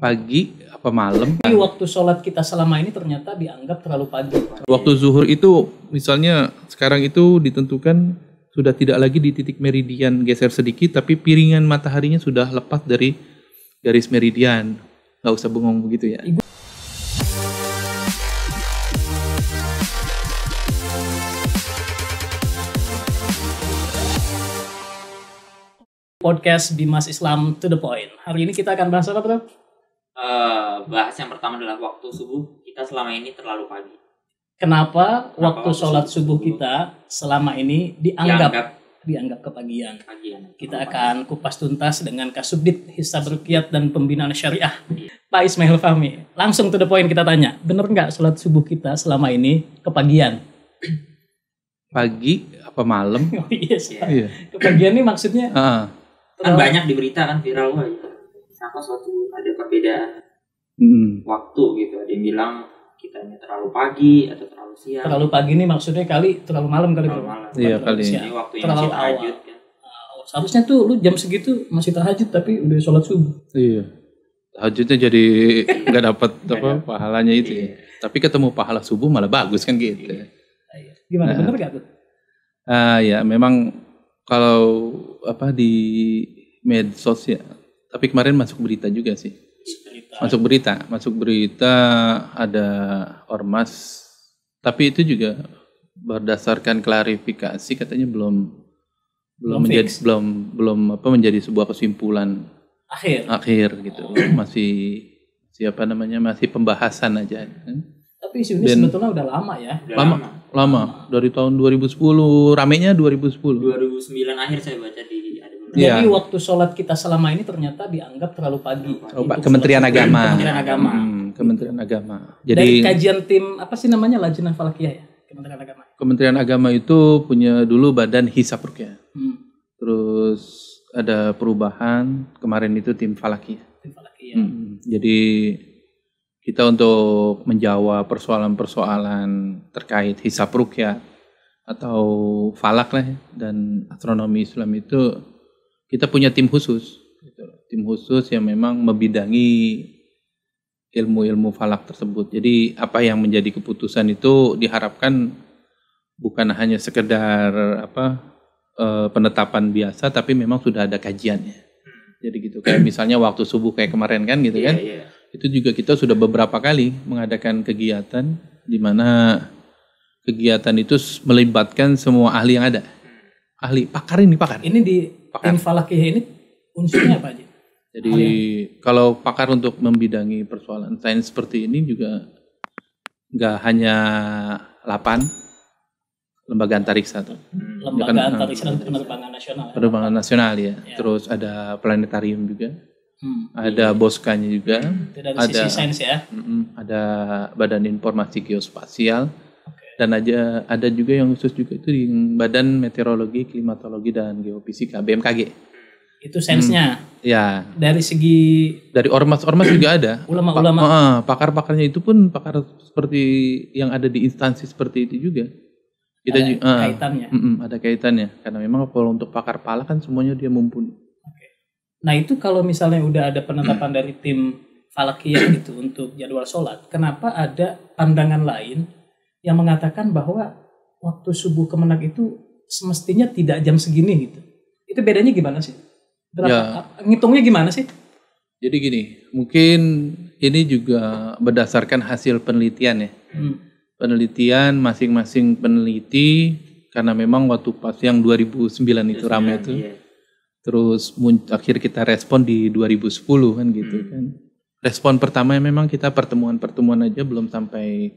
pagi apa malam? Tapi waktu sholat kita selama ini ternyata dianggap terlalu pagi. Waktu zuhur itu misalnya sekarang itu ditentukan sudah tidak lagi di titik meridian geser sedikit, tapi piringan mataharinya sudah lepas dari garis meridian. Gak usah bengong begitu ya. podcast Bimas Islam to the point. Hari ini kita akan bahas apa, bro? Eh, bahas yang pertama adalah waktu subuh kita selama ini terlalu pagi. Kenapa, Kenapa waktu, waktu sholat subuh, subuh kita selama ini dianggap dianggap, dianggap kepagian? kepagian. Kita Kenapa? akan kupas tuntas dengan Kasubdit Hisab Rukyat dan Pembinaan Syariah. Iya. Pak Ismail Fahmi, langsung to the point kita tanya, benar nggak sholat subuh kita selama ini kepagian? Pagi apa malam? oh, iya, yeah. kepagian ini maksudnya? Uh. Kan banyak di berita kan viral iya apa suatu ada perbedaan hmm. waktu gitu ada yang bilang ini terlalu pagi atau terlalu siang terlalu pagi ini maksudnya kali terlalu malam kali terlalu malam iya kali ini waktu terlalu masih tahajud kan ya. seharusnya tuh lu jam segitu masih tahajud tapi udah sholat subuh iya tahajudnya jadi nggak dapat apa pahalanya itu ya. iya. ya. tapi ketemu pahala subuh malah bagus kan gitu ya. iya. iya. gimana nah, bener gak tuh ah ya memang kalau apa di medsos ya tapi kemarin masuk berita juga sih. Berita. Masuk berita, masuk berita ada ormas. Tapi itu juga berdasarkan klarifikasi katanya belum belum, belum menjadi fix. belum belum apa menjadi sebuah kesimpulan akhir akhir gitu oh. masih siapa namanya masih pembahasan aja tapi isu ini Dan, sebetulnya udah lama ya udah lama, lama lama dari tahun 2010 ramenya 2010 2009 akhir saya baca di Iya. Jadi waktu sholat kita selama ini ternyata dianggap terlalu pagi. Oh, Pak Kementerian Agama. Kementerian Agama. Hmm, Kementerian Agama. Jadi dari kajian tim apa sih namanya Lajnah Falakiyah ya? Kementerian Agama. Kementerian Agama itu punya dulu badan Hisap rukyah. Hmm. Terus ada perubahan kemarin itu tim Falakiyah. Tim Falakiyah. Hmm. Jadi kita untuk menjawab persoalan-persoalan terkait Hisap rukyah atau falak lah ya, dan astronomi Islam itu kita punya tim khusus gitu tim khusus yang memang membidangi ilmu-ilmu falak tersebut jadi apa yang menjadi keputusan itu diharapkan bukan hanya sekedar apa e, penetapan biasa tapi memang sudah ada kajiannya jadi gitu kayak misalnya waktu subuh kayak kemarin kan gitu iya, kan yeah. itu juga kita sudah beberapa kali mengadakan kegiatan di mana kegiatan itu melibatkan semua ahli yang ada ahli pakar ini pakar ini di pakar. Tim ini unsurnya apa aja? Jadi kalau pakar untuk membidangi persoalan sains seperti ini juga nggak hanya 8 lembaga antariksa tuh. Hmm, lembaga kan, ah, antariksa dan penerbangan nasional. Ya. Penerbangan nasional ya. ya. Terus ada planetarium juga. Hmm. Ada iya. boskanya juga. ada, sisi sains ya. ada Badan Informasi Geospasial dan aja ada juga yang khusus juga itu di Badan Meteorologi, Klimatologi dan Geofisika BMKG. Itu sensenya. Hmm, ya. Dari segi dari ormas-ormas juga ada. Ulama-ulama. Pa pakar-pakarnya itu pun pakar seperti yang ada di instansi seperti itu juga. Kita ada juga, uh, kaitannya. Mm -mm, ada kaitannya karena memang kalau untuk pakar pala kan semuanya dia mumpuni. Nah itu kalau misalnya udah ada penetapan mm. dari tim falakiyah itu untuk jadwal sholat, kenapa ada pandangan lain yang mengatakan bahwa waktu subuh kemenak itu semestinya tidak jam segini gitu. Itu bedanya gimana sih? Berapa, ya. Ngitungnya gimana sih? Jadi gini, mungkin ini juga berdasarkan hasil penelitian ya. Hmm. Penelitian masing-masing peneliti karena memang waktu pas yang 2009 itu iya, ramai itu. Iya. Terus akhir kita respon di 2010 kan gitu hmm. kan. Respon pertama ya memang kita pertemuan-pertemuan aja belum sampai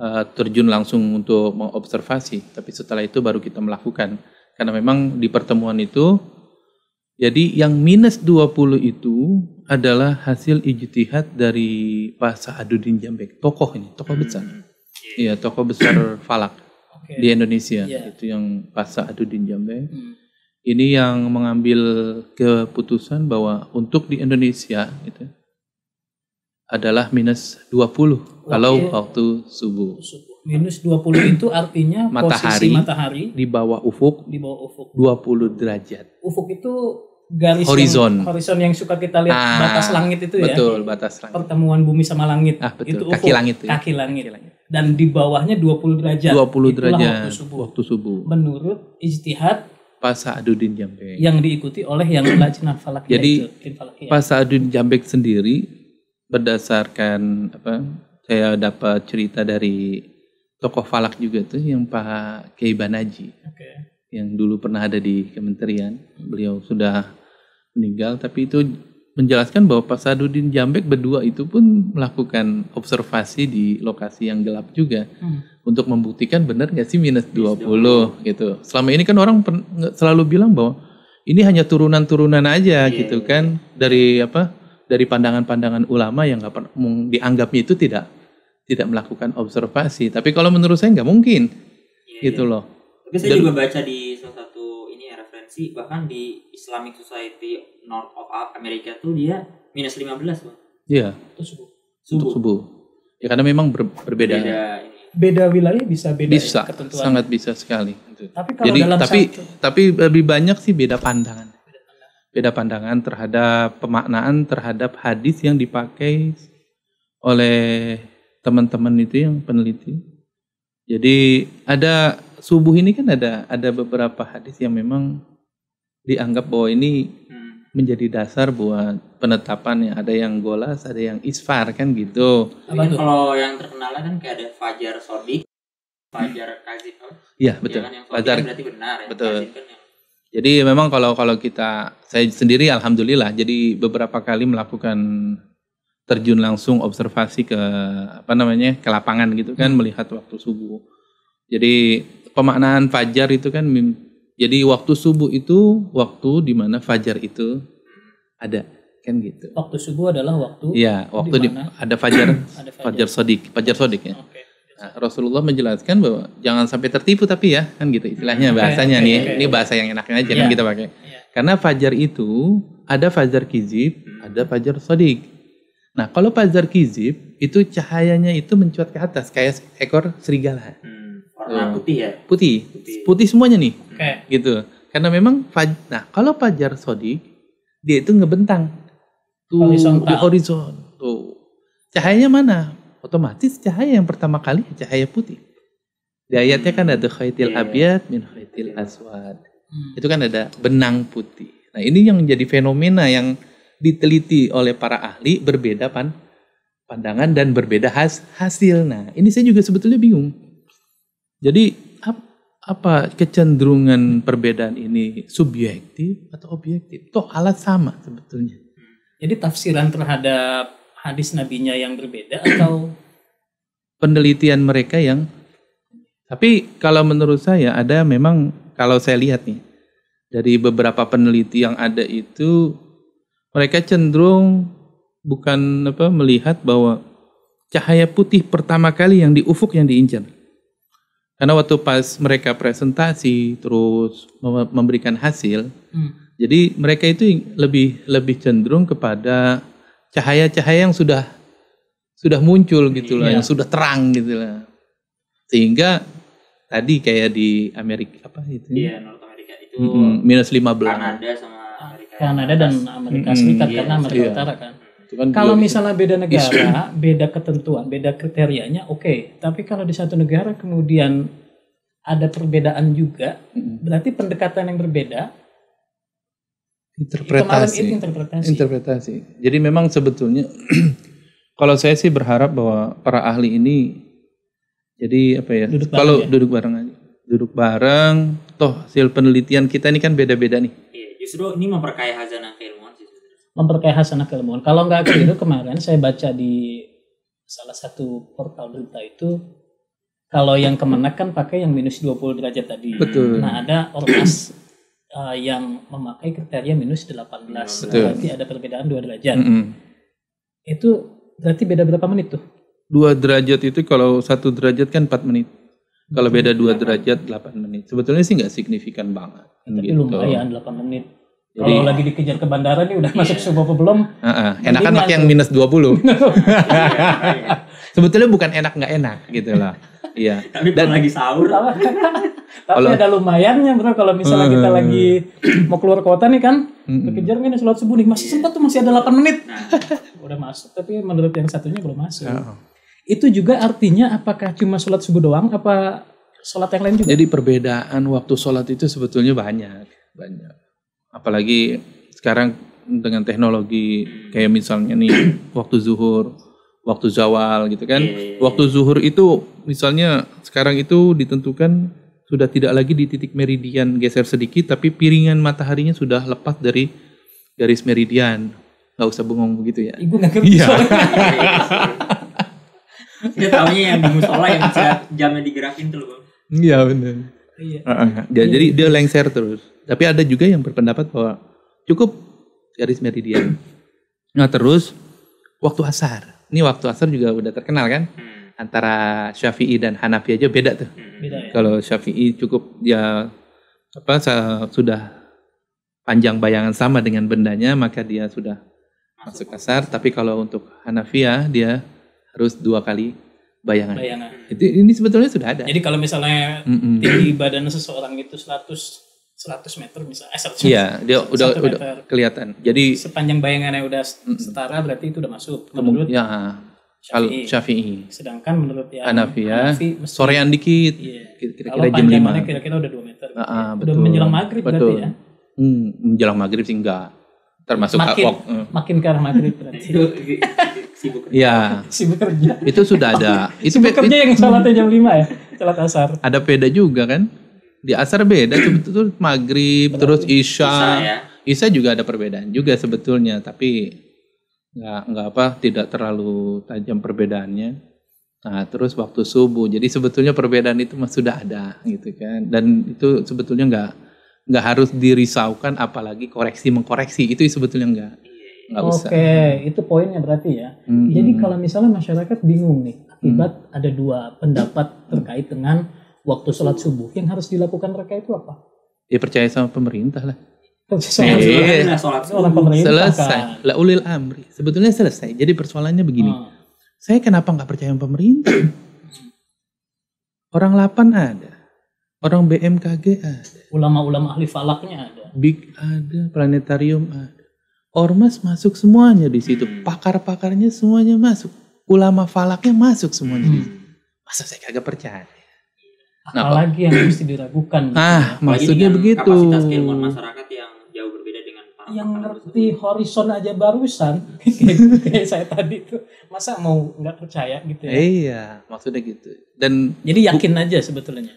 Eh, terjun langsung untuk mengobservasi, tapi setelah itu baru kita melakukan. Karena memang di pertemuan itu, jadi yang minus 20 itu adalah hasil ijtihad dari Pak Sa'aduddin Jambek, tokoh ini, tokoh hmm, besar. Iya, yeah. tokoh besar Falak okay. di Indonesia. Yeah. Itu yang Pak Sa'aduddin Jambek. Hmm. Ini yang mengambil keputusan bahwa untuk di Indonesia gitu, adalah minus 20 okay. kalau iya. waktu subuh. Minus 20 itu artinya matahari, posisi matahari di bawah ufuk di bawah ufuk 20 derajat. Ufuk itu garis horizon yang, horizon yang suka kita lihat ah, batas langit itu betul, ya. Betul, batas langit. Pertemuan bumi sama langit. Ah, betul. Itu ufuk, ya. kaki langit itu. Kaki langit. Dan di bawahnya 20 derajat. 20 derajat waktu subuh. Waktu subuh. Menurut ijtihad Pak Jambek. Yang diikuti oleh yang Lajnah Falakiyah Jadi itu, Falakiyah. Jambek sendiri berdasarkan apa saya dapat cerita dari tokoh falak juga tuh yang Pak keibanaji Banaji okay. yang dulu pernah ada di kementerian beliau sudah meninggal tapi itu menjelaskan bahwa Pak Sadudin Jambek berdua itu pun melakukan observasi di lokasi yang gelap juga hmm. untuk membuktikan benar nggak sih minus 20, 20 gitu selama ini kan orang selalu bilang bahwa ini hanya turunan-turunan aja yeah, gitu iya, kan iya. dari apa dari pandangan-pandangan ulama yang nggak dianggapnya itu tidak tidak melakukan observasi. Tapi kalau menurut saya nggak mungkin, iya, gitu iya. loh. Tapi saya Dan, juga baca di salah satu ini ya, referensi bahkan di Islamic Society North of America tuh dia minus 15 loh. Iya. Itu subuh. Untuk subuh. Ya karena memang ber, berbeda. Beda, beda wilayah bisa beda. Bisa, ya, sangat bisa sekali. Tapi kalau Jadi, dalam tapi satu... tapi lebih banyak sih beda pandangan beda pandangan terhadap pemaknaan terhadap hadis yang dipakai oleh teman-teman itu yang peneliti. Jadi ada subuh ini kan ada ada beberapa hadis yang memang dianggap bahwa ini hmm. menjadi dasar buat penetapan yang Ada yang golas, ada yang isfar kan gitu. Apa kalau yang terkenal kan kayak ada Fajar Sodik, Fajar Kazi, Iya, betul. Ya kan, yang kan Fajar berarti benar ya. Betul. Kan yang jadi memang kalau kalau kita saya sendiri alhamdulillah jadi beberapa kali melakukan terjun langsung observasi ke apa namanya ke lapangan gitu kan hmm. melihat waktu subuh. Jadi pemaknaan fajar itu kan jadi waktu subuh itu waktu di mana fajar itu ada kan gitu. Waktu subuh adalah waktu. Iya, waktu di, ada fajar, ada fajar, fajar sodik, fajar sodik ya. Okay. Nah, Rasulullah menjelaskan bahwa jangan sampai tertipu tapi ya kan gitu istilahnya hmm. bahasanya okay, nih okay. ini bahasa yang enaknya aja yeah. kan iya. kita pakai yeah. karena fajar itu ada fajar kizib hmm. ada fajar sodik nah kalau fajar kizib itu cahayanya itu mencuat ke atas kayak ekor serigala hmm, warna putih ya putih putih, putih semuanya nih okay. gitu karena memang faj nah kalau fajar sodik dia itu ngebentang tuh di horizon tuh cahayanya mana otomatis cahaya yang pertama kali cahaya putih. Di ayatnya kan ada khaitil iya. abiyat min khaitil iya. aswad. Hmm. Itu kan ada benang putih. Nah, ini yang menjadi fenomena yang diteliti oleh para ahli berbeda pan pandangan dan berbeda has hasil. Nah, ini saya juga sebetulnya bingung. Jadi ap, apa kecenderungan perbedaan ini subjektif atau objektif? Toh alat sama sebetulnya. Hmm. Jadi tafsiran terhadap hadis nabinya yang berbeda atau penelitian mereka yang tapi kalau menurut saya ada memang kalau saya lihat nih dari beberapa peneliti yang ada itu mereka cenderung bukan apa melihat bahwa cahaya putih pertama kali yang di ufuk yang diincar. Karena waktu pas mereka presentasi terus memberikan hasil, hmm. jadi mereka itu lebih lebih cenderung kepada cahaya-cahaya yang sudah sudah muncul gitu lah, iya. yang sudah terang gitu lah. Sehingga tadi kayak di Amerika apa itu? Iya, North America itu mm -hmm. minus 15. Kanada sama Amerika. Kanada dan Amerika Serikat mm -hmm. karena Amerika iya. Utara kan. kan kalau misalnya beda negara, beda ketentuan, beda kriterianya, oke. Okay. Tapi kalau di satu negara kemudian ada perbedaan juga, berarti pendekatan yang berbeda interpretasi. Itu interpretasi. Interpretasi. Jadi memang sebetulnya kalau saya sih berharap bahwa para ahli ini jadi apa ya? Duduk kalau ya? duduk bareng aja. Duduk bareng, toh hasil penelitian kita ini kan beda-beda nih. Iya, justru ini memperkaya hazanah keilmuan sih. Memperkaya hazanah keilmuan. Kalau nggak keliru gitu, kemarin saya baca di salah satu portal berita itu kalau yang kemenak kan pakai yang minus 20 derajat tadi. Betul. Nah, ada ormas uh, yang memakai kriteria minus 18. Betul. Berarti ada perbedaan 2 derajat. Mm -hmm. Itu berarti beda berapa menit tuh? 2 derajat itu kalau 1 derajat kan 4 menit. Kalau beda 2 derajat 8 menit. Sebetulnya sih nggak signifikan banget. Ya, tapi gitu. lumayan 8 menit. Jadi, kalau lagi dikejar ke bandara nih udah iya. masuk subuh apa belum? Uh -uh. Enakan pakai yang minus 20. sebetulnya bukan enak nggak enak gitu loh. Iya. Tapi dan lagi sahur apa? Tapi kalau, ada lumayannya bro kalau misalnya kita eh. lagi mau keluar kota nih kan, uh, kejar nih sholat subuh nih masih iya. sempat tuh masih ada 8 menit. Nah. Udah masuk tapi menurut yang satunya belum masuk. Oh. Itu juga artinya apakah cuma sholat subuh doang apa sholat yang lain juga? Jadi perbedaan waktu sholat itu sebetulnya banyak, banyak. Apalagi sekarang dengan teknologi kayak misalnya nih waktu zuhur waktu zawal gitu kan. Yeah. Iya, iya. Waktu zuhur itu misalnya sekarang itu ditentukan sudah tidak lagi di titik meridian geser sedikit tapi piringan mataharinya sudah lepas dari garis meridian. Gak usah bengong begitu ya. Ibu nggak ngerti. Iya. Dia taunya yang di musola yang bisa jamnya digerakin tuh loh. Iya benar. Iya. iya. Jadi dia lengser terus. Tapi ada juga yang berpendapat bahwa cukup garis meridian. Nah terus waktu asar ini waktu asar juga udah terkenal kan hmm. antara Syafi'i dan Hanafi aja beda tuh. Hmm. Beda, ya? Kalau Syafi'i cukup ya apa sudah panjang bayangan sama dengan bendanya maka dia sudah masuk, masuk asar. Tapi kalau untuk ya dia harus dua kali bayangan. bayangan. Hmm. Itu ini sebetulnya sudah ada. Jadi kalau misalnya mm -mm. tinggi badan seseorang itu 100 100 meter misalnya. Eh, 100 Iya, dia udah meter. udah kelihatan. Jadi sepanjang bayangannya udah setara berarti itu udah masuk. Menurut ya. Syafi'i. Syafi'i. Sedangkan menurut yang Hanafi ya, sorean dikit. kira Kira-kira jam 5. kira-kira udah 2 meter. Nah, uh, betul. menjelang maghrib betul. berarti ya. Hmm, menjelang maghrib sih enggak. Termasuk makin, eh. Makin ke arah maghrib berarti. Iya. sibuk kerja. Iya. sibuk kerja. Itu sudah ada. itu sibuk kerja yang salatnya jam 5 ya, salat asar. Ada peda juga kan? di asar beda sebetulnya maghrib terus isya ya. isya juga ada perbedaan juga sebetulnya tapi nggak nggak apa tidak terlalu tajam perbedaannya nah terus waktu subuh jadi sebetulnya perbedaan itu sudah ada gitu kan dan itu sebetulnya nggak nggak harus dirisaukan apalagi koreksi mengkoreksi itu sebetulnya nggak iya. nggak usah oke itu poinnya berarti ya mm -hmm. jadi kalau misalnya masyarakat bingung nih akibat mm -hmm. ada dua pendapat terkait dengan waktu sholat subuh yang harus dilakukan mereka itu apa? Ya percaya sama pemerintah lah. Percaya sama iya. pemerintah. Selesai. Kan? lah ulil amri. Sebetulnya selesai. Jadi persoalannya begini. Hmm. Saya kenapa nggak percaya sama pemerintah? Orang lapan ada. Orang BMKG ada. Ulama-ulama ahli falaknya ada. Big ada, planetarium ada. Ormas masuk semuanya di situ. Hmm. Pakar-pakarnya semuanya masuk. Ulama falaknya masuk semuanya. Hmm. Masa saya kagak percaya? apalagi yang mesti diragukan gitu ah ya. maksudnya begitu kapasitas keilmuan hmm. masyarakat yang jauh berbeda dengan para yang ngerti horizon aja barusan gitu, kayak, saya tadi tuh masa mau nggak percaya gitu ya iya maksudnya gitu dan jadi yakin aja sebetulnya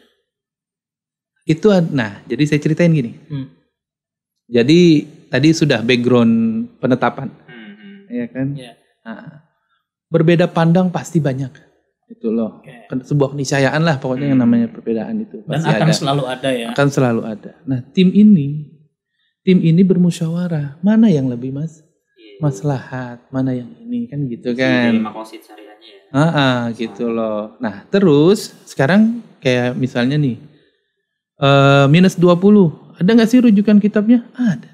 itu nah jadi saya ceritain gini hmm. jadi tadi sudah background penetapan hmm. ya kan yeah. Iya. nah, berbeda pandang pasti banyak itu loh okay. Kan sebuah keniscayaan lah pokoknya hmm. yang namanya perbedaan itu dan akan ada. selalu ada ya akan selalu ada nah tim ini tim ini bermusyawarah mana yang lebih mas iya. maslahat mana yang ini kan gitu kan ya ah, ah gitu loh nah terus sekarang kayak misalnya nih uh, minus 20 ada nggak sih rujukan kitabnya ada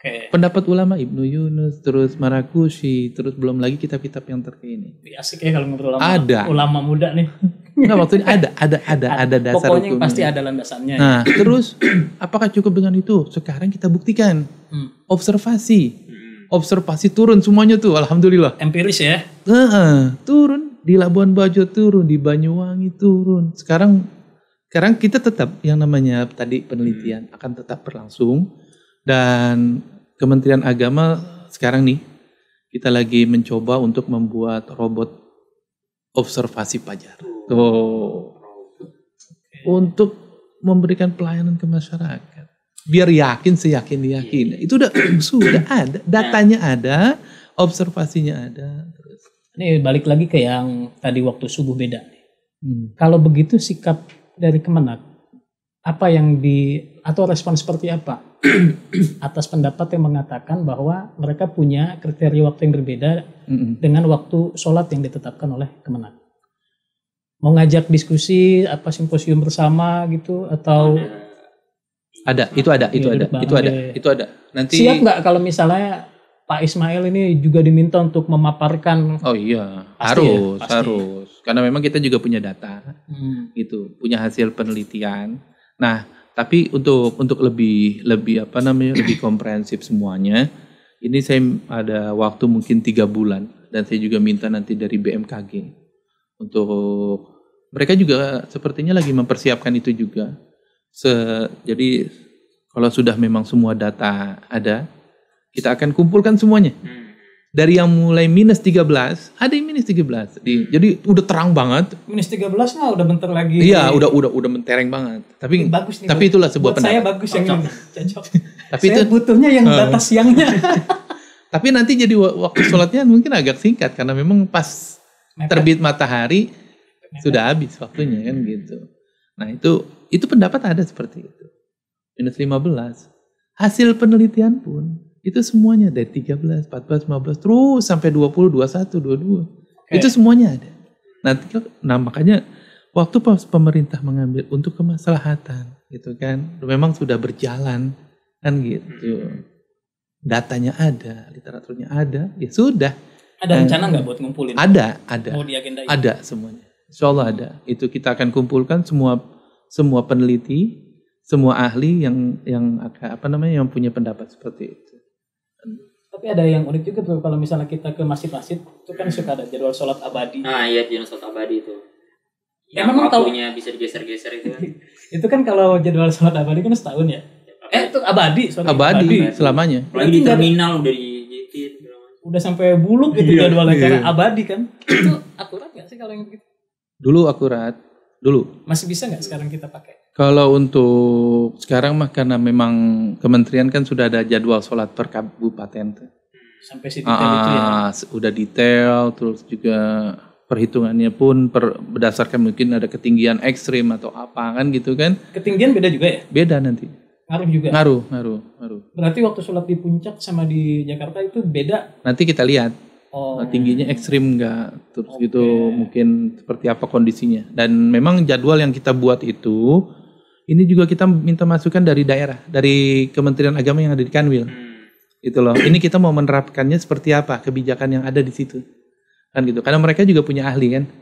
Okay. Pendapat ulama Ibnu Yunus, terus Marakushi, terus belum lagi kitab-kitab yang terkini. Asik ya kalau ngobrol ulama. Ada. Ulama muda nih. Enggak maksudnya ada, ada, ada, ada dasar Pokoknya hukumnya. pasti ada landasannya. Ya. Nah, ya. terus apakah cukup dengan itu? Sekarang kita buktikan. Hmm. Observasi. Hmm. Observasi turun semuanya tuh, alhamdulillah. Empiris ya. uh-uh. turun di Labuan Bajo turun, di Banyuwangi turun. Sekarang sekarang kita tetap yang namanya tadi penelitian hmm. akan tetap berlangsung dan Kementerian Agama sekarang nih kita lagi mencoba untuk membuat robot observasi pajar. Oh. Untuk memberikan pelayanan ke masyarakat. Biar yakin seyakin yakin. Iya. Itu udah sudah ada, datanya iya. ada, observasinya ada. Ini balik lagi ke yang tadi waktu subuh beda. Hmm. Kalau begitu sikap dari Kemenak apa yang di atau respon seperti apa atas pendapat yang mengatakan bahwa mereka punya kriteria waktu yang berbeda mm-hmm. dengan waktu sholat yang ditetapkan oleh kemenang mau ngajak diskusi apa simposium bersama gitu atau ada itu ada itu ya, ada itu ada itu ada nanti siap nggak kalau misalnya Pak Ismail ini juga diminta untuk memaparkan. Oh iya, pasti ya, harus, ya? harus. Karena memang kita juga punya data, hmm. gitu, punya hasil penelitian. Nah, tapi untuk untuk lebih lebih apa namanya lebih komprehensif semuanya, ini saya ada waktu mungkin tiga bulan dan saya juga minta nanti dari BMKG untuk mereka juga sepertinya lagi mempersiapkan itu juga. Se, jadi kalau sudah memang semua data ada, kita akan kumpulkan semuanya. Hmm dari yang mulai minus 13 ada yang minus 13 jadi, hmm. jadi udah terang banget minus 13 mah udah bentar lagi iya udah udah udah mentereng banget tapi bagus nih, tapi itulah sebuah pendapat saya bagus yang ini cocok tapi saya itu, butuhnya yang batas siangnya tapi nanti jadi waktu sholatnya mungkin agak singkat karena memang pas Mepet. terbit matahari Mepet. sudah habis waktunya kan gitu nah itu itu pendapat ada seperti itu minus 15 hasil penelitian pun itu semuanya dari 13, 14, 15 terus sampai 20, 21, 22. Okay. Itu semuanya ada. Nah, nah makanya waktu pemerintah mengambil untuk kemaslahatan gitu kan memang sudah berjalan kan gitu. Hmm. Datanya ada, literaturnya ada, ya sudah. Ada nah, rencana nggak buat ngumpulin? Ada, ada. Mau di agenda Ada semuanya. Insya Allah ada. Itu kita akan kumpulkan semua semua peneliti, semua ahli yang yang apa namanya yang punya pendapat seperti itu tapi ada yang unik juga tuh kalau misalnya kita ke masjid-masjid itu kan suka ada jadwal sholat abadi nah iya jadwal sholat abadi itu ya, yang Emang waktunya kalau, bisa digeser-geser itu kan itu kan kalau jadwal sholat abadi kan setahun ya eh itu abadi sorry, abadi, abadi, selamanya lagi di terminal udah udah sampai buluk gitu iya, jadwalnya iya. karena abadi kan itu akurat gak sih kalau yang gitu dulu akurat dulu masih bisa nggak sekarang kita pakai kalau untuk sekarang mah karena memang kementerian kan sudah ada jadwal sholat per kabupaten sampai detail ah, itu ya. Ah, ah, Udah detail, terus juga perhitungannya pun per, berdasarkan mungkin ada ketinggian ekstrim atau apa kan gitu kan? Ketinggian beda juga ya? Beda nanti. Ngaruh juga. Ngaruh, ngaruh, ngaruh. Berarti waktu sholat di puncak sama di Jakarta itu beda? Nanti kita lihat. Oh. Eh, tingginya ekstrim enggak terus okay. gitu mungkin seperti apa kondisinya. Dan memang jadwal yang kita buat itu ini juga kita minta masukan dari daerah, dari Kementerian Agama yang ada di Kanwil. Hmm. Gitu loh. Ini kita mau menerapkannya seperti apa kebijakan yang ada di situ. Kan gitu. Karena mereka juga punya ahli kan. Gitu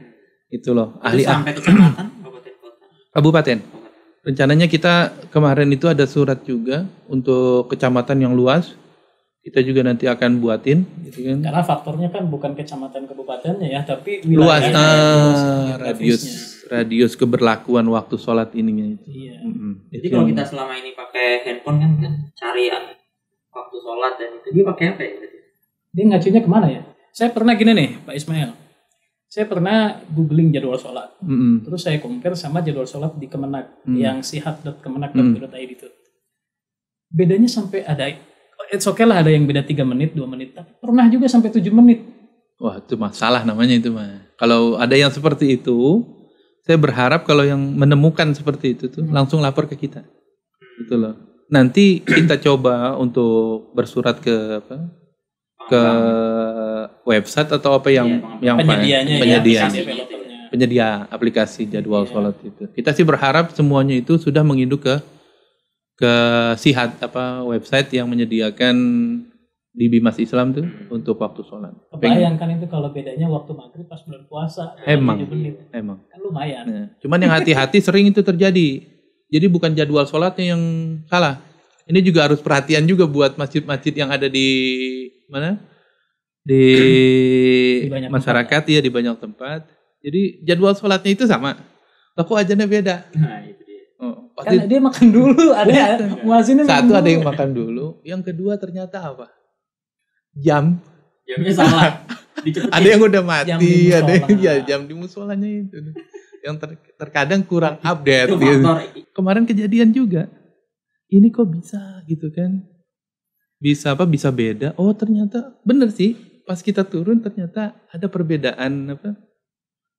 itu loh, ahli sampai kecamatan kabupaten. Kabupaten. Rencananya kita kemarin itu ada surat juga untuk kecamatan yang luas kita juga nanti akan buatin gitu kan. Karena faktornya kan bukan kecamatan kabupatennya ya, tapi wilayah luas, nah, radius radius keberlakuan waktu sholat ininya itu. Iya. Mm -hmm. Jadi kalau kita selama ini pakai handphone kan, kan cari ya, waktu sholat dan itu dia pakai apa ya? Dia ngacunya kemana ya? Saya pernah gini nih Pak Ismail. Saya pernah googling jadwal sholat. Mm -hmm. Terus saya compare sama jadwal sholat di Kemenak mm -hmm. yang sihat.kemenak.id mm -hmm. itu. Bedanya sampai ada, it's okay lah ada yang beda 3 menit, 2 menit. Tapi pernah juga sampai 7 menit. Wah itu masalah namanya itu mah. Kalau ada yang seperti itu, saya berharap kalau yang menemukan seperti itu tuh hmm. langsung lapor ke kita gitu loh nanti kita coba untuk bersurat ke apa ke website atau apa yang iya, ya, yang penyediaannya penyedia penyedia aplikasi jadwal ya. sholat itu kita sih berharap semuanya itu sudah menginduk ke ke sihat apa website yang menyediakan di Bimas Islam tuh hmm. untuk waktu sholat. Bayangkan itu kalau bedanya waktu maghrib pas bulan puasa. Emang, emang. Kan lumayan. Nah, cuman yang hati-hati sering itu terjadi. Jadi bukan jadwal sholatnya yang salah. Ini juga harus perhatian juga buat masjid-masjid yang ada di mana di, di masyarakat tempat. ya di banyak tempat. Jadi jadwal sholatnya itu sama. Laku ajannya beda. Nah, itu dia. Oh, pasti... Kan dia makan dulu, ada iya. muazinnya. Satu ada yang makan dulu, yang kedua ternyata apa? jam jamnya salah ada yang udah mati jam ada yang ya jam di musolanya itu yang ter, terkadang kurang update itu gitu. kemarin kejadian juga ini kok bisa gitu kan bisa apa bisa beda oh ternyata bener sih pas kita turun ternyata ada perbedaan apa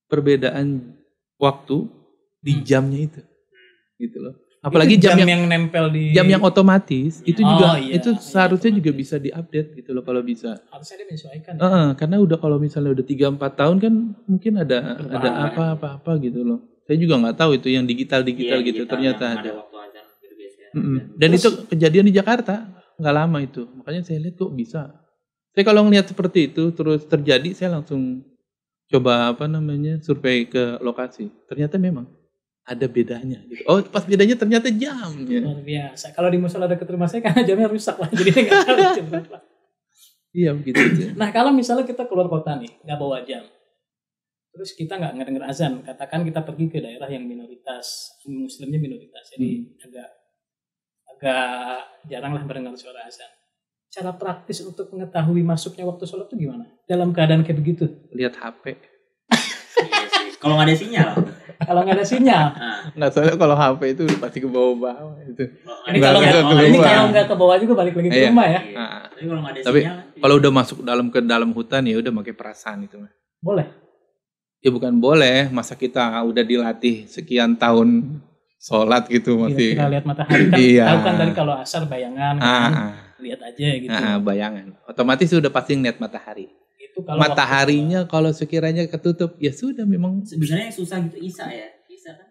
perbedaan waktu di hmm. jamnya itu gitu loh apalagi jam, jam yang, nempel di jam yang otomatis itu juga oh, iya. itu iya, iya, seharusnya juga bisa diupdate gitu loh kalau bisa harusnya dia menyesuaikan ya? uh, karena udah kalau misalnya udah tiga empat tahun kan mungkin ada ada apa iya. apa apa gitu loh saya juga nggak tahu itu yang digital digital gitu digital ternyata ada, ada. Waktu aja, Mm -hmm. dan Terus, itu kejadian di Jakarta nggak lama itu makanya saya lihat kok bisa saya kalau ngelihat seperti itu terus terjadi saya langsung coba apa namanya survei ke lokasi ternyata memang ada bedanya gitu. Oh, pas bedanya ternyata jam. Ya. biasa. Kalau di musola ada rumah saya karena jamnya rusak lah, jadi nggak tahu jam berapa. Iya begitu. Nah kalau misalnya kita keluar kota nih, nggak bawa jam, terus kita nggak ngedenger azan, katakan kita pergi ke daerah yang minoritas, muslimnya minoritas, jadi hmm. agak agak jarang lah mendengar suara azan. Cara praktis untuk mengetahui masuknya waktu sholat itu gimana? Dalam keadaan kayak begitu? Lihat HP. Iya kalau nggak ada sinyal kalau nggak ada sinyal. Nah, soalnya kalau HP itu pasti ke bawah-bawah itu. Oh, ini kalau nggak ke bawah juga balik lagi ke iya. rumah ya. Iya. Ah. Tapi kalau nggak ada Tapi, sinyal. Iya. kalau udah masuk dalam ke dalam hutan ya udah pakai perasaan itu mah. Boleh. Ya bukan boleh, masa kita udah dilatih sekian tahun sholat gitu iya, masih. Kita lihat matahari kan, iya. tahu kan tadi kalau asar bayangan kan. Ah, ah. lihat aja gitu. Ah, bayangan. Otomatis sudah pasti ngeliat matahari itu kalau mataharinya waktu, kalau sekiranya ketutup ya sudah memang sebenarnya yang susah gitu Isa ya Isa kan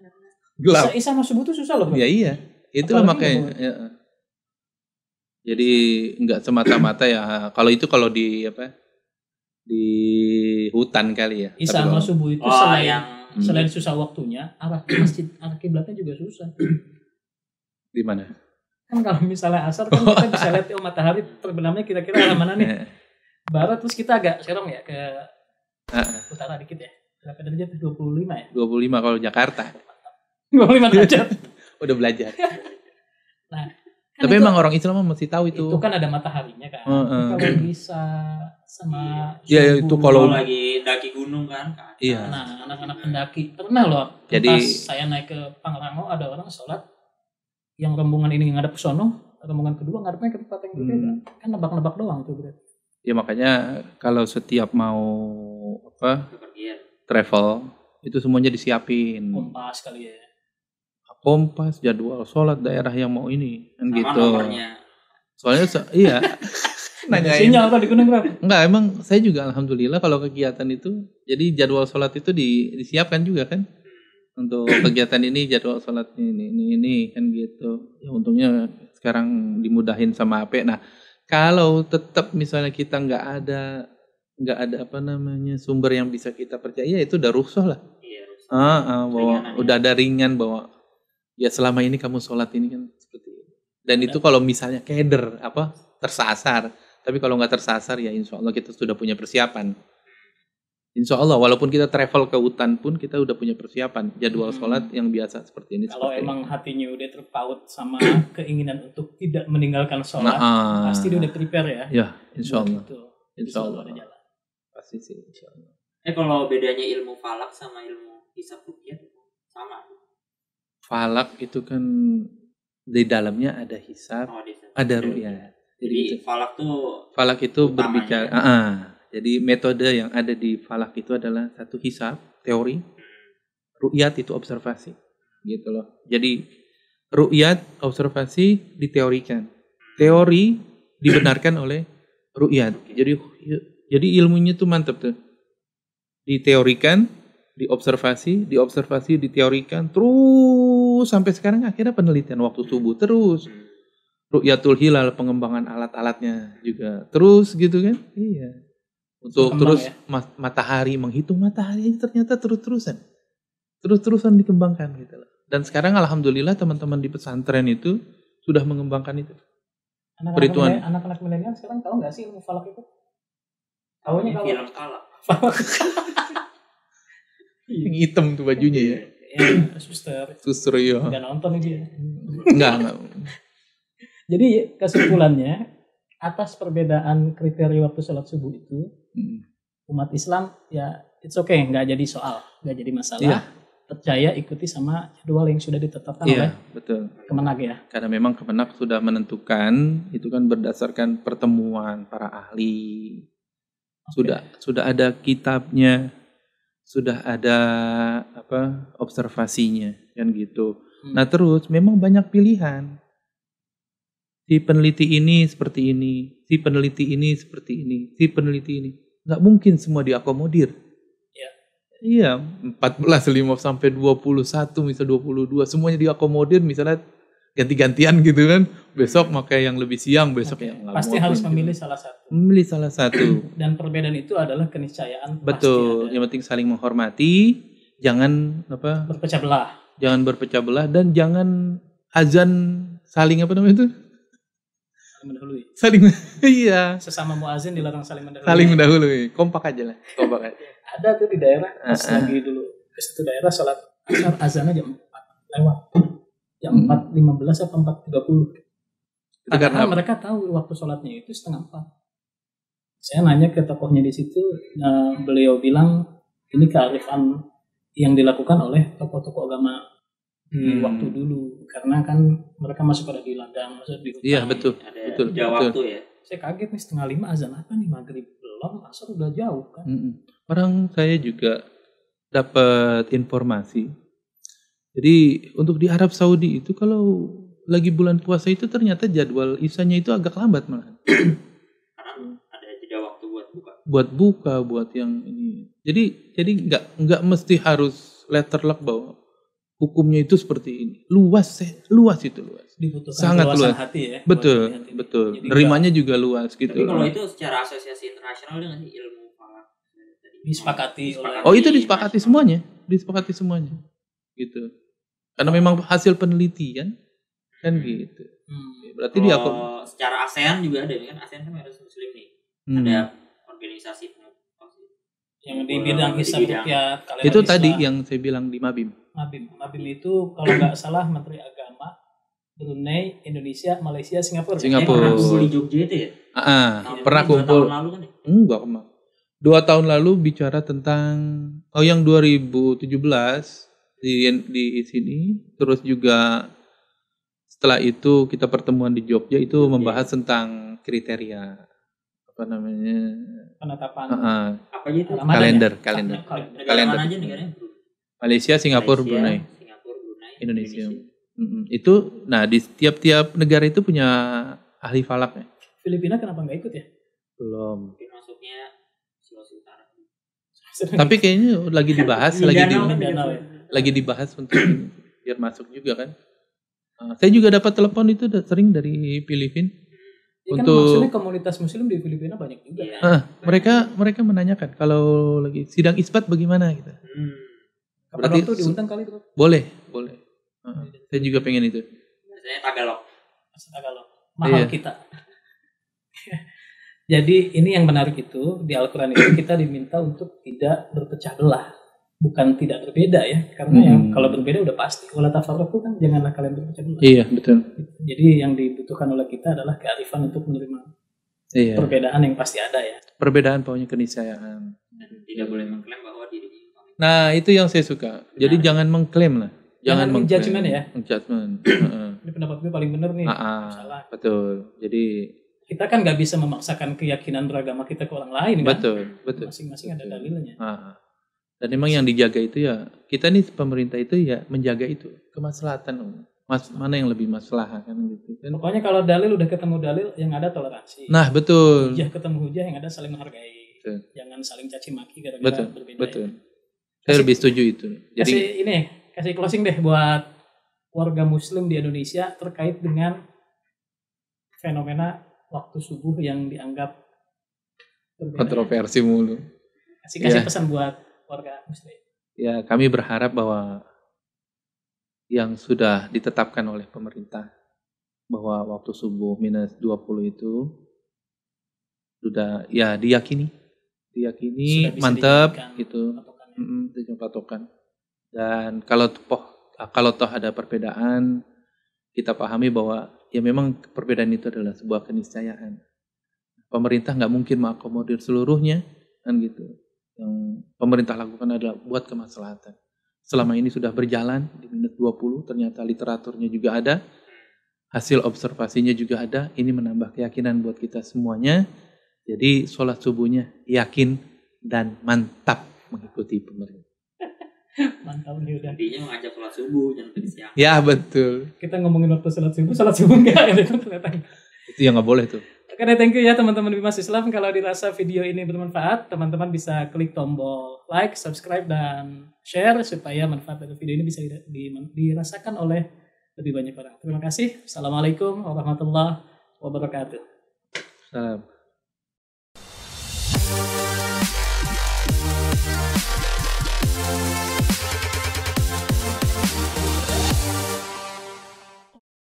gelap Isa, Isa masuk butuh susah loh ya iya itulah makanya ya. jadi nggak semata-mata ya kalau itu kalau di apa di hutan kali ya Isa kalau... subuh itu oh, selain yang... selain hmm. susah waktunya arah masjid arah kiblatnya juga susah di mana kan kalau misalnya asar kan kita bisa lihat oh matahari terbenamnya kira-kira arah mana nih eh barat terus kita agak sekarang ya ke uh. utara dikit ya. Berapa derajat? lima ya? dua puluh lima kalau Jakarta. dua puluh 25 iya. derajat. Udah belajar. nah, kan tapi itu, emang orang Islam mesti tahu itu. Itu kan ada mataharinya kan. Uh, uh. Kalau bisa sama Iya, ya, itu kalau lagi daki gunung kan. Iya. Nah, anak-anak pendaki pernah loh. Jadi saya naik ke Pangrango ada orang sholat yang rombongan ini ngadep ke sono, rombongan kedua ngadepnya ke tempat yang berbeda. Hmm. Kan nebak-nebak doang tuh berarti ya makanya kalau setiap mau apa travel itu semuanya disiapin kompas kali ya kompas jadwal sholat daerah yang mau ini kan gitu soalnya so, iya Nanya sinyal tadi kuning berapa? Enggak, emang saya juga alhamdulillah kalau kegiatan itu jadi jadwal sholat itu di, disiapkan juga kan hmm. untuk kegiatan ini jadwal sholat ini ini ini kan gitu ya untungnya sekarang dimudahin sama HP. nah kalau tetap misalnya kita nggak ada nggak ada apa namanya sumber yang bisa kita percaya ya itu udah rusuh lah iya, rusuh. Ah, ah, bahwa udah ada ringan bahwa ya selama ini kamu sholat ini kan seperti itu. dan ya. itu kalau misalnya keder apa tersasar tapi kalau nggak tersasar ya insya Allah kita sudah punya persiapan Insya Allah, walaupun kita travel ke hutan pun kita udah punya persiapan jadwal hmm. sholat yang biasa seperti ini. Kalau seperti emang ini. hatinya udah terpaut sama keinginan untuk tidak meninggalkan sholat, nah, ah. pasti dia udah prepare ya. Ya, Insya Allah. Gitu. Insya Allah. Allah. Pasti sih, Insya Allah. Eh kalau bedanya ilmu falak sama ilmu hisab rukyat sama? Falak itu kan di dalamnya ada hisab, oh, ada rukyat. Jadi, Jadi falak tuh falak itu berbicara. Ya? Uh -uh jadi metode yang ada di falak itu adalah satu hisab, teori. Ru'yat itu observasi. Gitu loh. Jadi ru'yat, observasi diteorikan. Teori dibenarkan oleh ru'yat. Jadi jadi ilmunya tuh mantap tuh. Diteorikan, diobservasi, diobservasi, diteorikan terus sampai sekarang akhirnya penelitian waktu subuh terus. Hmm. Ru'yatul hilal pengembangan alat-alatnya juga terus gitu kan. Iya untuk Kembang terus ya? mat matahari menghitung matahari ini ternyata terus-terusan terus-terusan dikembangkan gitu loh. Dan sekarang alhamdulillah teman-teman di pesantren itu sudah mengembangkan itu. Anak-anak perhitungan anak-anak milenial sekarang tahu nggak sih ilmu falak itu? Tahunya kalau film kalak. Iya. Yang hitam tuh bajunya ya. Iya, iya. suster. Suster ya. Gak nonton ini. Enggak, enggak. Jadi kesimpulannya atas perbedaan kriteria waktu sholat subuh itu Hmm. umat Islam ya it's okay nggak jadi soal nggak jadi masalah yeah. percaya ikuti sama jadwal yang sudah ditetapkan yeah, oleh betul kemenang ya karena memang kemenang sudah menentukan itu kan berdasarkan pertemuan para ahli okay. sudah sudah ada kitabnya sudah ada apa observasinya kan gitu hmm. nah terus memang banyak pilihan si peneliti ini seperti ini, si peneliti ini seperti ini, si peneliti ini. Nggak mungkin semua diakomodir. Ya. Iya, Iya, 14, 5, sampai 21, misal 22, semuanya diakomodir misalnya ganti-gantian gitu kan. Besok pakai iya. yang lebih siang, besok okay. yang lama. Pasti harus gitu. memilih salah satu. Memilih salah satu. Dan perbedaan itu adalah keniscayaan. Betul, yang penting saling menghormati, jangan apa? Berpecah belah. Jangan berpecah belah dan jangan azan saling apa namanya itu? saling mendahului. Saling iya. Sesama muazin dilarang saling mendahului. Saling mendahului. Kompak aja lah. Kompak aja. Ada tuh di daerah pas uh-huh. lagi dulu di satu daerah salat asar azannya jam 4 lewat. Jam hmm. empat lima belas atau empat tiga puluh. Karena mereka tahu waktu sholatnya itu setengah empat. Saya nanya ke tokohnya di situ, nah, beliau bilang ini kearifan yang dilakukan oleh tokoh-tokoh agama hmm. di waktu dulu, karena kan mereka masih pada di ladang, masih di hutan. Iya betul betul, jauh betul. waktu ya. Saya kaget nih setengah lima azan apa nih maghrib belum asar udah jauh kan. Mm -mm. Orang saya juga dapat informasi. Jadi untuk di Arab Saudi itu kalau lagi bulan puasa itu ternyata jadwal isanya itu agak lambat malah. ada jeda waktu buat buka. Buat buka, buat yang ini. Jadi jadi nggak nggak mesti harus letter lock bahwa hukumnya itu seperti ini. Luas, eh, luas itu luas. Dibutuhkan Sangat luas. hati ya. Betul, hati betul. Nerimanya juga, luas gitu. Tapi kalau itu secara asosiasi internasional dengan ilmu falak disepakati, disepakati Oh, itu disepakati semuanya, disepakati semuanya. Gitu. Karena memang hasil penelitian kan hmm. gitu. Hmm. Berarti kalau dia secara ASEAN juga ada kan ASEAN kan harus muslim nih. Hmm. Ada organisasi yang di bidang hisab ya, itu tadi yang saya bilang di Mabim Mabim Mabim itu kalau nggak salah Menteri Agama Brunei Indonesia Malaysia Singapura Singapura di Jogja itu ya ah, ah. Iya, pernah kumpul tahun lalu kan ya? enggak hmm, dua tahun lalu bicara tentang oh yang 2017 di di sini terus juga setelah itu kita pertemuan di Jogja itu membahas tentang kriteria apa namanya penetapan uh, apa itu kalender ya? kalender kalender, kalender. Aja negaranya? Malaysia Singapura Malaysia, Brunei Singapura Brunei Indonesia, Indonesia. Mm-hmm. itu nah di setiap tiap negara itu punya ahli falaknya Filipina kenapa nggak ikut ya belum masuknya Sulawesi Utara tapi kayaknya lagi dibahas lagi di, kan ya? lagi dibahas untuk biar masuk juga kan uh, saya juga dapat telepon itu sering dari Filipina Ya, untuk kan maksudnya komunitas muslim di Filipina banyak juga. Ya. Ah, mereka mereka menanyakan kalau lagi sidang isbat bagaimana gitu. Hmm. Berarti itu diundang kali itu? Boleh, boleh. Uh, saya juga pengen itu. Saya Tagalog. Tagalog. Mahal yeah. kita. Jadi ini yang menarik itu di Al-Qur'an itu kita diminta untuk tidak berpecah belah bukan tidak berbeda ya karena hmm. yang kalau berbeda udah pasti wala tafarruqu kan janganlah kalian berpecah belah. Iya, betul. Jadi yang dibutuhkan oleh kita adalah kearifan untuk menerima iya. perbedaan yang pasti ada ya. Perbedaan pokoknya keniscayaan. Dan tidak boleh mengklaim bahwa dirinya Nah, itu yang saya suka. Jadi jangan mengklaim lah. Jangan, jangan mengklaim. Judgment ya. Mengjudgment. Ini pendapat gue paling benar nih. Ah, ah. Salah. Betul. Jadi kita kan nggak bisa memaksakan keyakinan beragama kita ke orang lain betul, kan. Betul, betul. Masing-masing ada dalilnya. Ah, ah. Dan emang yang dijaga itu ya kita nih pemerintah itu ya menjaga itu kemaslahatan Mas, mana yang lebih masalah kan gitu kan. Pokoknya kalau dalil udah ketemu dalil yang ada toleransi. Nah, betul. Hujah ketemu hujah yang ada saling menghargai. Betul. Jangan saling caci maki gara-gara betul. berbeda. Ya. Betul. Saya kasih, lebih setuju itu. Jadi kasih ini kasih closing deh buat warga muslim di Indonesia terkait dengan fenomena waktu subuh yang dianggap kontroversi mulu. Kasih kasih ya. pesan buat warga muslim. Ya, kami berharap bahwa yang sudah ditetapkan oleh pemerintah bahwa waktu subuh minus 20 itu sudah ya diyakini diyakini mantap gitu patokan, ya? patokan dan kalau toh kalau toh ada perbedaan kita pahami bahwa ya memang perbedaan itu adalah sebuah keniscayaan pemerintah nggak mungkin mengakomodir seluruhnya kan gitu yang pemerintah lakukan adalah buat kemaslahatan. Selama ini sudah berjalan di menit 20, ternyata literaturnya juga ada, hasil observasinya juga ada, ini menambah keyakinan buat kita semuanya. Jadi sholat subuhnya yakin dan mantap mengikuti pemerintah. Mantap nih udah. Intinya ngajak sholat subuh, jangan siang. Ya betul. Kita ngomongin waktu sholat subuh, sholat subuh enggak Itu yang nggak boleh tuh. Oke okay, thank you ya teman-teman Bimas Islam. Kalau dirasa video ini bermanfaat, teman-teman bisa klik tombol like, subscribe, dan share supaya manfaat dari video ini bisa dirasakan oleh lebih banyak orang. Terima kasih. Assalamualaikum warahmatullahi wabarakatuh. Salam.